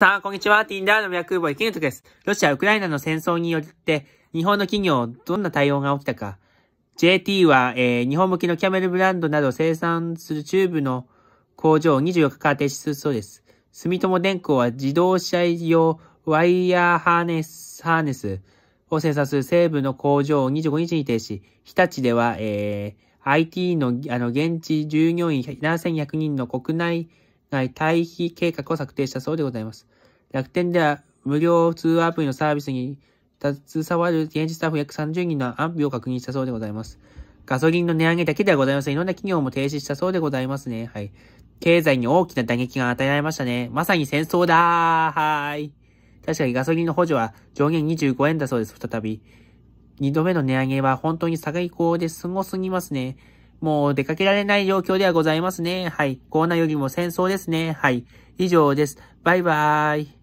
さあ、こんにちは。ティンダーの白ボイ、キヌトです。ロシア、ウクライナの戦争によって、日本の企業、どんな対応が起きたか。JT は、えー、日本向けのキャメルブランドなど生産するチューブの工場を24日から停止するそうです。住友電工は自動車用ワイヤーハーネス、ハーネスを生産する西部の工場を25日に停止。日立では、えー、IT の、あの、現地従業員7100人の国内内退避計画を策定したそうでございます。楽天では無料通話アプリのサービスに携わる現地スタッフ約30人の安否を確認したそうでございます。ガソリンの値上げだけではございません。いろんな企業も停止したそうでございますね。はい。経済に大きな打撃が与えられましたね。まさに戦争だーはーい。確かにガソリンの補助は上限25円だそうです。再び。二度目の値上げは本当に下がり行ですごすぎますね。もう出かけられない状況ではございますね。はい。コーナーよりも戦争ですね。はい。以上です。バイバーイ。